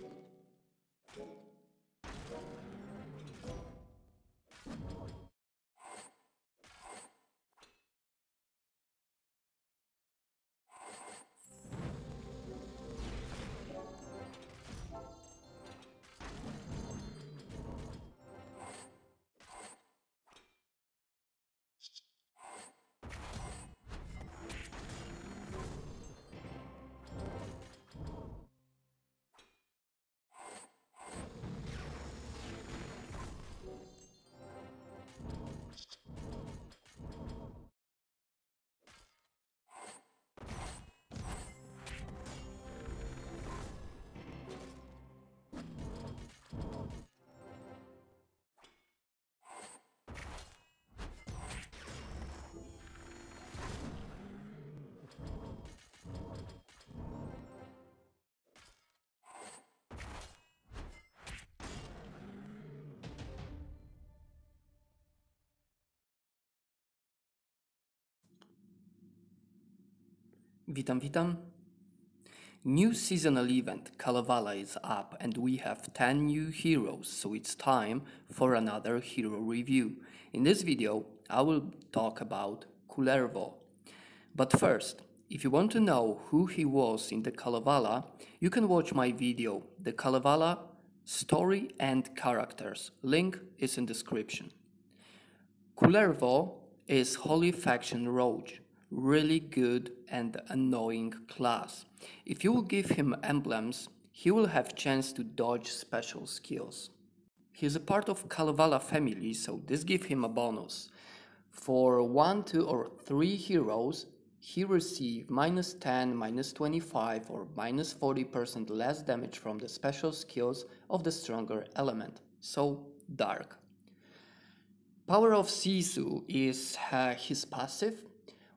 Thank you. Witam, witam. New seasonal event Kalevala is up and we have 10 new heroes, so it's time for another hero review. In this video, I will talk about Kullervo. But first, if you want to know who he was in the Kalevala, you can watch my video, The Kalevala Story and Characters. Link is in description. Kullervo is Holy Faction Roach really good and annoying class. If you will give him emblems, he will have chance to dodge special skills. He's a part of Kalevala family, so this give him a bonus. For 1, 2 or 3 heroes, he receive minus 10, minus 25 or minus 40% less damage from the special skills of the stronger element, so dark. Power of Sisu is uh, his passive,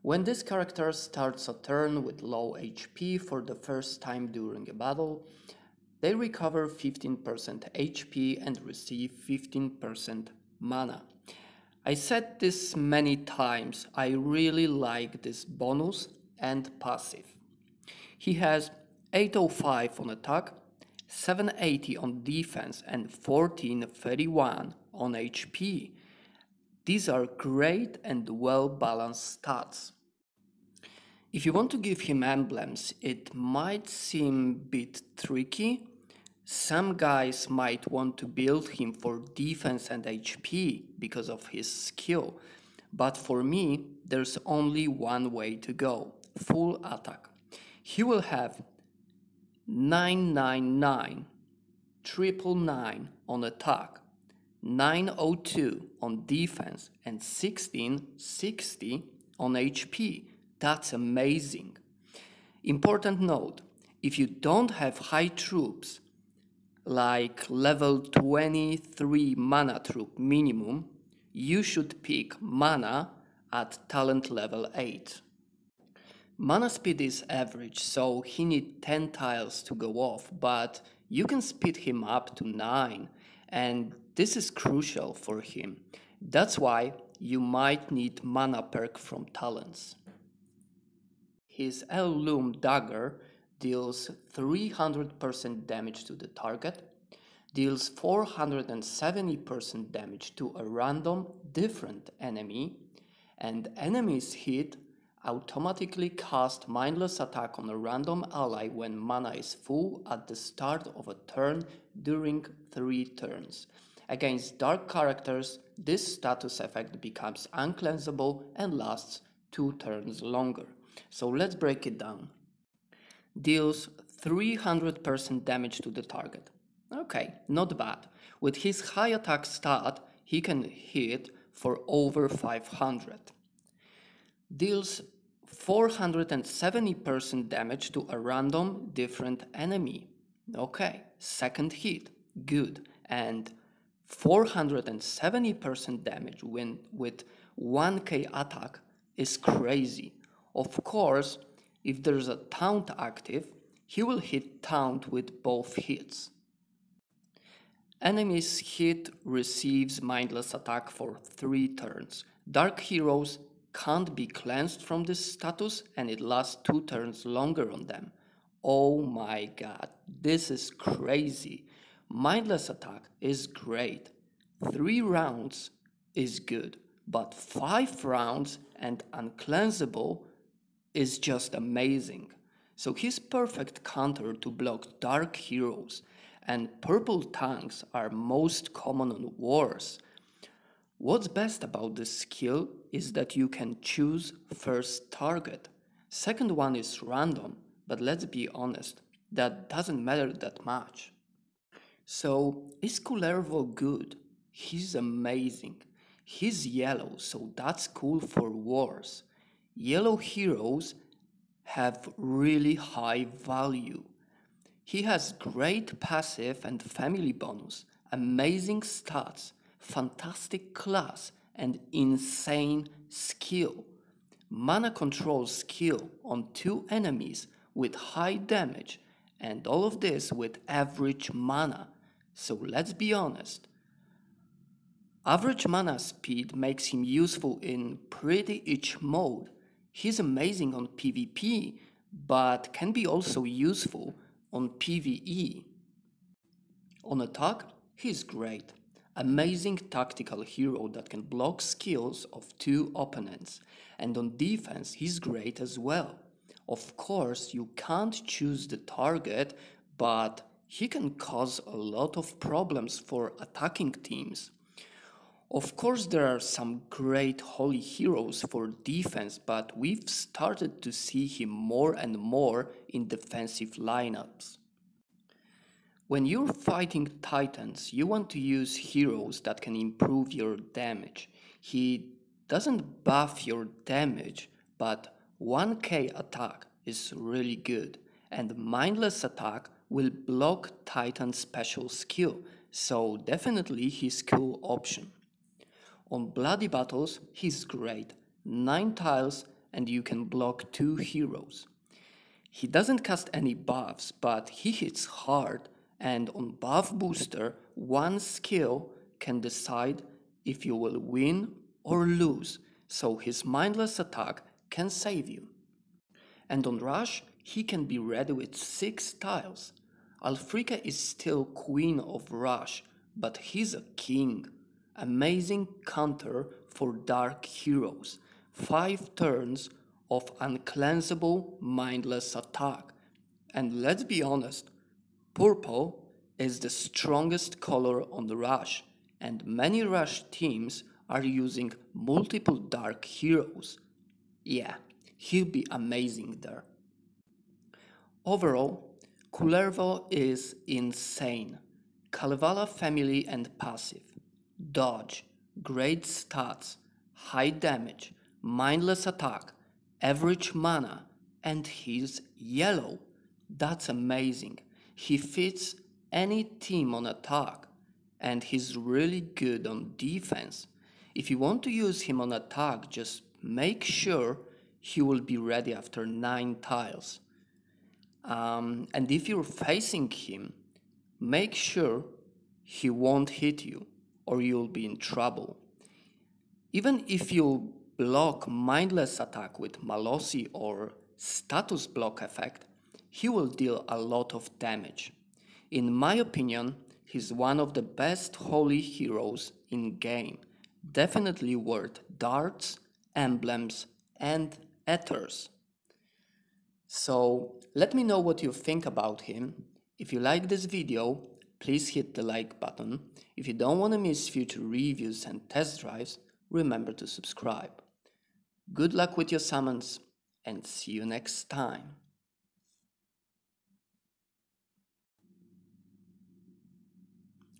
when this character starts a turn with low HP for the first time during a battle, they recover 15% HP and receive 15% mana. I said this many times, I really like this bonus and passive. He has 805 on attack, 780 on defense and 1431 on HP. These are great and well balanced stats. If you want to give him emblems, it might seem a bit tricky. Some guys might want to build him for defense and HP because of his skill, but for me, there's only one way to go full attack. He will have 999, 999 on attack, 902 on defense, and 1660 on HP that's amazing. Important note if you don't have high troops, like level 23 mana troop minimum, you should pick mana at talent level 8. Mana speed is average, so he need 10 tiles to go off, but you can speed him up to 9, and this is crucial for him. That's why you might need mana perk from talents. His heirloom dagger deals 300% damage to the target, deals 470% damage to a random different enemy, and enemies hit automatically cast mindless attack on a random ally when mana is full at the start of a turn during 3 turns. Against dark characters, this status effect becomes uncleansable and lasts 2 turns longer. So let's break it down. Deals 300% damage to the target. Okay, not bad. With his high attack stat, he can hit for over 500. Deals 470% damage to a random different enemy. Okay, second hit, good. And 470% damage when with 1k attack is crazy. Of course, if there's a taunt active, he will hit taunt with both hits. Enemy's hit receives mindless attack for 3 turns. Dark heroes can't be cleansed from this status and it lasts 2 turns longer on them. Oh my god, this is crazy. Mindless attack is great. 3 rounds is good, but 5 rounds and uncleansable is just amazing. So his perfect counter to block dark heroes and purple tanks are most common on wars. What's best about this skill is that you can choose first target. Second one is random, but let's be honest, that doesn't matter that much. So, is Kullervo good? He's amazing. He's yellow, so that's cool for wars. Yellow heroes have really high value. He has great passive and family bonus, amazing stats, fantastic class, and insane skill. Mana control skill on two enemies with high damage, and all of this with average mana. So let's be honest. Average mana speed makes him useful in pretty each mode, he's amazing on PvP, but can be also useful on PvE. On attack, he's great. Amazing tactical hero that can block skills of two opponents. And on defense, he's great as well. Of course, you can't choose the target, but he can cause a lot of problems for attacking teams. Of course, there are some great holy heroes for defense, but we've started to see him more and more in defensive lineups. When you're fighting titans, you want to use heroes that can improve your damage. He doesn't buff your damage, but 1k attack is really good, and mindless attack will block titan's special skill, so definitely his cool option. On bloody battles, he's great. 9 tiles and you can block 2 heroes. He doesn't cast any buffs, but he hits hard and on buff booster, one skill can decide if you will win or lose, so his mindless attack can save you. And on rush, he can be ready with 6 tiles. Alfrika is still queen of rush, but he's a king. Amazing counter for dark heroes. Five turns of uncleansable mindless attack. And let's be honest, purple is the strongest color on the rush, and many rush teams are using multiple dark heroes. Yeah, he'll be amazing there. Overall, Kullervo is insane. Kalevala family and passive dodge, great stats, high damage, mindless attack, average mana, and he's yellow. That's amazing. He fits any team on attack, and he's really good on defense. If you want to use him on attack, just make sure he will be ready after 9 tiles. Um, and if you're facing him, make sure he won't hit you or you'll be in trouble. Even if you block mindless attack with Malossi or status block effect, he will deal a lot of damage. In my opinion, he's one of the best holy heroes in game, definitely worth darts, emblems, and ethers. So let me know what you think about him. If you like this video, please hit the like button. If you don't want to miss future reviews and test drives, remember to subscribe. Good luck with your summons and see you next time.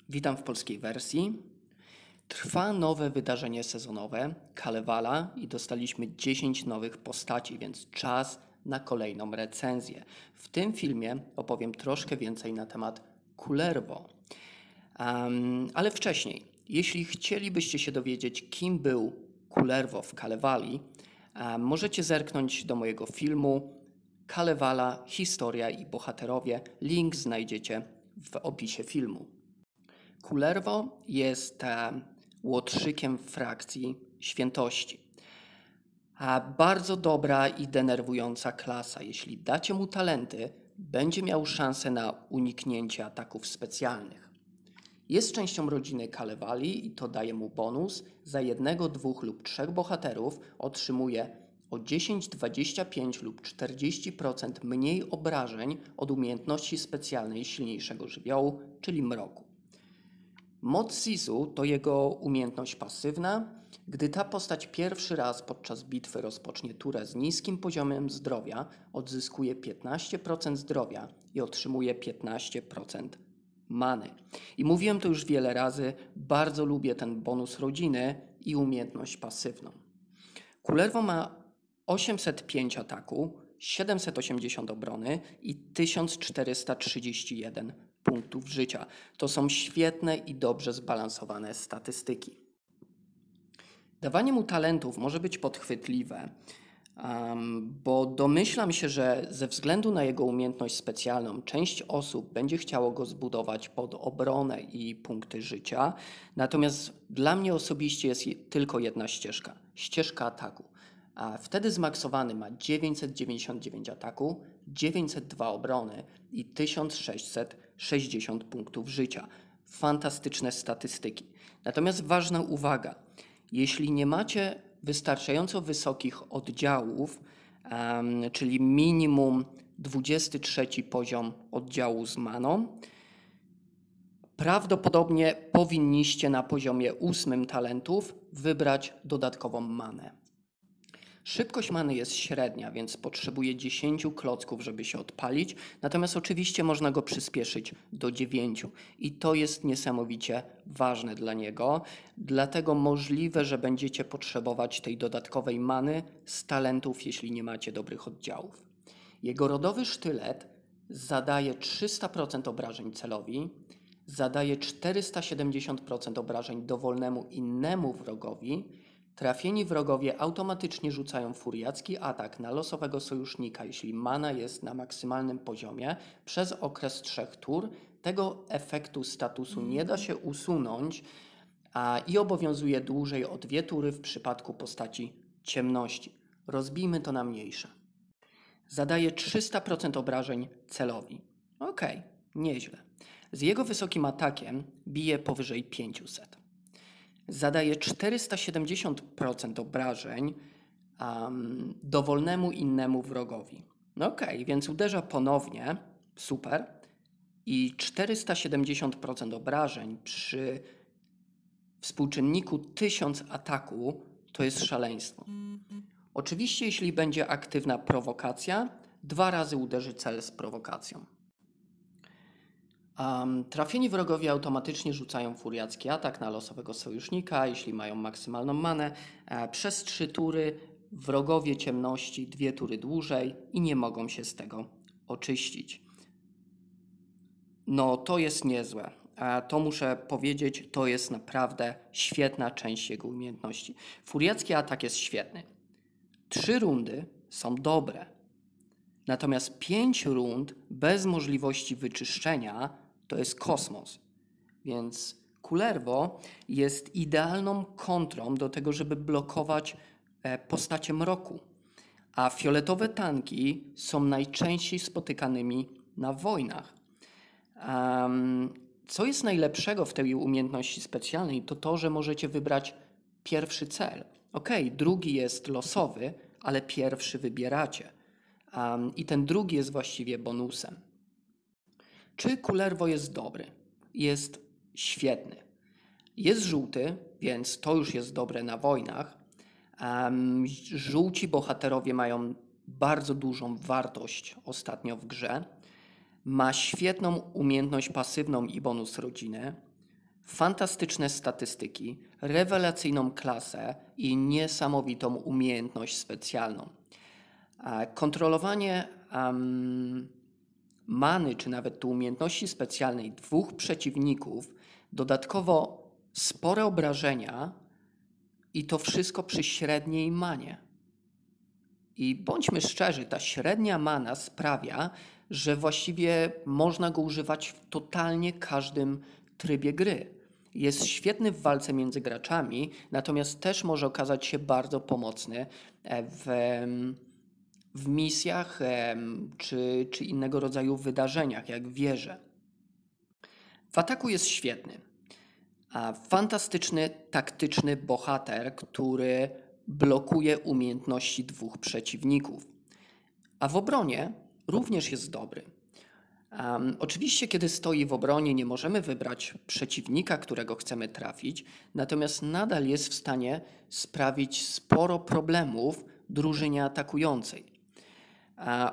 Witam w polskiej wersji. Trwa nowe wydarzenie sezonowe Kalewala i dostaliśmy 10 nowych postaci, więc czas na kolejną recenzję. W tym filmie opowiem troszkę więcej na temat Kulerwo. Um, ale wcześniej, jeśli chcielibyście się dowiedzieć, kim był Kulerwo w Kalewali, um, możecie zerknąć do mojego filmu Kalewala, Historia i Bohaterowie. Link znajdziecie w opisie filmu. Kulerwo jest um, łotrzykiem frakcji świętości. A e, bardzo dobra i denerwująca klasa. Jeśli dacie mu talenty, będzie miał szansę na uniknięcie ataków specjalnych. Jest częścią rodziny Kalewali i to daje mu bonus. Za jednego, dwóch lub trzech bohaterów otrzymuje o 10, 25 lub 40% mniej obrażeń od umiejętności specjalnej silniejszego żywiołu, czyli mroku. Moc Sisu to jego umiejętność pasywna. Gdy ta postać pierwszy raz podczas bitwy rozpocznie turę z niskim poziomem zdrowia, odzyskuje 15% zdrowia i otrzymuje 15% many. I mówiłem to już wiele razy, bardzo lubię ten bonus rodziny i umiejętność pasywną. Kulerwo ma 805 ataku, 780 obrony i 1431 punktów życia. To są świetne i dobrze zbalansowane statystyki. Dawanie mu talentów może być podchwytliwe, bo domyślam się, że ze względu na jego umiejętność specjalną, część osób będzie chciało go zbudować pod obronę i punkty życia. Natomiast dla mnie osobiście jest tylko jedna ścieżka ścieżka ataku a wtedy zmaksowany ma 999 ataku, 902 obrony i 1660 punktów życia. Fantastyczne statystyki. Natomiast ważna uwaga: jeśli nie macie wystarczająco wysokich oddziałów, um, czyli minimum 23 poziom oddziału z maną, prawdopodobnie powinniście na poziomie 8 talentów wybrać dodatkową manę. Szybkość many jest średnia, więc potrzebuje 10 klocków, żeby się odpalić, natomiast oczywiście można go przyspieszyć do 9 i to jest niesamowicie ważne dla niego, dlatego możliwe, że będziecie potrzebować tej dodatkowej many z talentów, jeśli nie macie dobrych oddziałów. Jego rodowy sztylet zadaje 300% obrażeń celowi, zadaje 470% obrażeń dowolnemu innemu wrogowi, Trafieni wrogowie automatycznie rzucają furiacki atak na losowego sojusznika, jeśli mana jest na maksymalnym poziomie przez okres trzech tur. Tego efektu statusu nie da się usunąć a, i obowiązuje dłużej od dwie tury w przypadku postaci ciemności. Rozbijmy to na mniejsze. Zadaje 300% obrażeń celowi. Okej, okay, nieźle. Z jego wysokim atakiem bije powyżej 500 zadaje 470% obrażeń um, dowolnemu innemu wrogowi. No okej, okay, więc uderza ponownie, super. I 470% obrażeń przy współczynniku 1000 ataku to jest szaleństwo. Oczywiście, jeśli będzie aktywna prowokacja, dwa razy uderzy cel z prowokacją. Um, trafieni wrogowie automatycznie rzucają furiacki atak na losowego sojusznika, jeśli mają maksymalną manę. E, przez trzy tury wrogowie ciemności, dwie tury dłużej i nie mogą się z tego oczyścić. No to jest niezłe. E, to muszę powiedzieć, to jest naprawdę świetna część jego umiejętności. Furiacki atak jest świetny. Trzy rundy są dobre, Natomiast pięć rund bez możliwości wyczyszczenia to jest kosmos. Więc Kulerwo jest idealną kontrą do tego, żeby blokować e, postacie mroku. A fioletowe tanki są najczęściej spotykanymi na wojnach. co jest najlepszego w tej umiejętności specjalnej, to to, że możecie wybrać pierwszy cel. Ok, drugi jest losowy, ale pierwszy wybieracie. I ten drugi jest właściwie bonusem. Czy Kulerwo jest dobry? Jest świetny. Jest żółty, więc to już jest dobre na wojnach. Um, żółci bohaterowie mają bardzo dużą wartość ostatnio w grze. Ma świetną umiejętność pasywną i bonus rodziny, fantastyczne statystyki, rewelacyjną klasę i niesamowitą umiejętność specjalną. E, kontrolowanie um, many czy nawet tu umiejętności specjalnej dwóch przeciwników, dodatkowo spore obrażenia i to wszystko przy średniej manie. I bądźmy szczerzy, ta średnia mana sprawia, że właściwie można go używać w totalnie każdym trybie gry. Jest świetny w walce między graczami, natomiast też może okazać się bardzo pomocny w w misjach czy, czy innego rodzaju wydarzeniach, jak wierzę. W ataku jest świetny. A fantastyczny, taktyczny bohater, który blokuje umiejętności dwóch przeciwników. A w obronie również jest dobry. Um, oczywiście, kiedy stoi w obronie, nie możemy wybrać przeciwnika, którego chcemy trafić, natomiast nadal jest w stanie sprawić sporo problemów drużynie atakującej.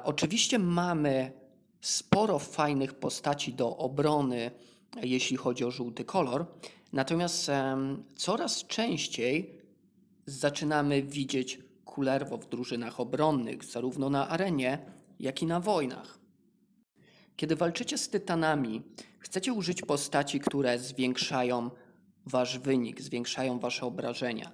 Oczywiście mamy sporo fajnych postaci do obrony, jeśli chodzi o żółty kolor, natomiast coraz częściej zaczynamy widzieć kulerwo w drużynach obronnych, zarówno na arenie, jak i na wojnach. Kiedy walczycie z tytanami, chcecie użyć postaci, które zwiększają wasz wynik, zwiększają wasze obrażenia.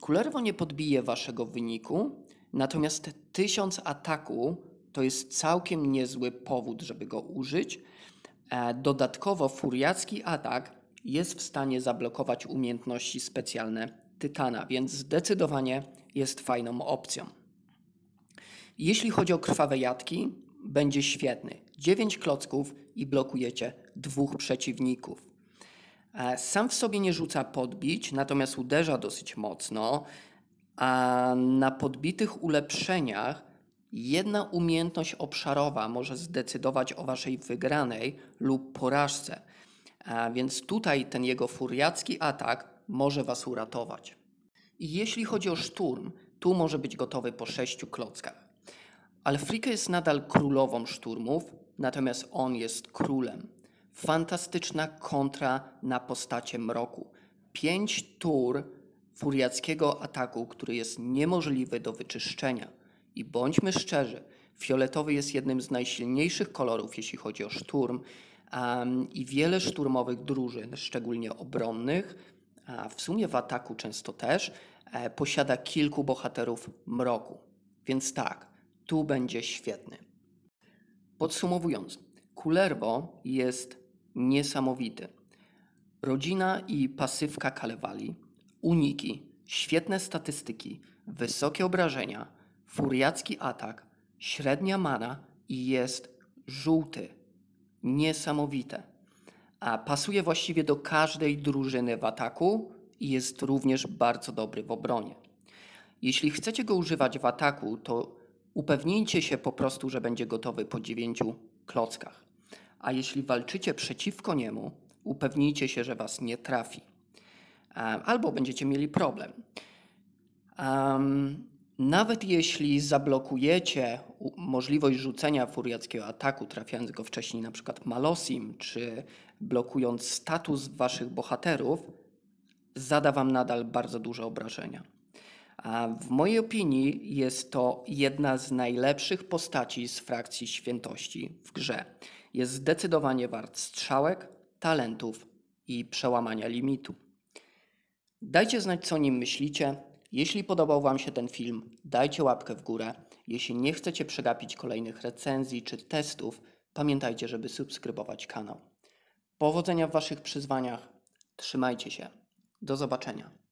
kulerwo nie podbije waszego wyniku, Natomiast tysiąc ataku to jest całkiem niezły powód, żeby go użyć. E, dodatkowo furiacki atak jest w stanie zablokować umiejętności specjalne Tytana, więc zdecydowanie jest fajną opcją. Jeśli chodzi o krwawe jatki, będzie świetny. 9 klocków i blokujecie dwóch przeciwników. E, sam w sobie nie rzuca podbić, natomiast uderza dosyć mocno. A na podbitych ulepszeniach jedna umiejętność obszarowa może zdecydować o waszej wygranej lub porażce. A więc tutaj ten jego furiacki atak może was uratować. I jeśli chodzi o szturm, tu może być gotowy po sześciu klockach. Alfrika jest nadal królową szturmów, natomiast on jest królem. Fantastyczna kontra na postacie mroku. Pięć tur furiackiego ataku, który jest niemożliwy do wyczyszczenia. I bądźmy szczerzy, fioletowy jest jednym z najsilniejszych kolorów, jeśli chodzi o szturm. Um, I wiele szturmowych drużyn, szczególnie obronnych, a w sumie w ataku często też, e, posiada kilku bohaterów mroku. Więc tak, tu będzie świetny. Podsumowując, Kulerwo jest niesamowity. Rodzina i pasywka Kalewali uniki, świetne statystyki, wysokie obrażenia, furiacki atak, średnia mana i jest żółty. Niesamowite. A pasuje właściwie do każdej drużyny w ataku i jest również bardzo dobry w obronie. Jeśli chcecie go używać w ataku, to upewnijcie się po prostu, że będzie gotowy po 9 klockach. A jeśli walczycie przeciwko niemu, upewnijcie się, że was nie trafi albo będziecie mieli problem. Um, nawet jeśli zablokujecie możliwość rzucenia furiackiego ataku, trafiając go wcześniej na przykład malosim, czy blokując status waszych bohaterów, zada wam nadal bardzo duże obrażenia. A w mojej opinii jest to jedna z najlepszych postaci z frakcji świętości w grze. Jest zdecydowanie wart strzałek, talentów i przełamania limitu. Dajcie znać, co o nim myślicie. Jeśli podobał Wam się ten film, dajcie łapkę w górę. Jeśli nie chcecie przegapić kolejnych recenzji czy testów, pamiętajcie, żeby subskrybować kanał. Powodzenia w Waszych przyzwaniach. Trzymajcie się. Do zobaczenia.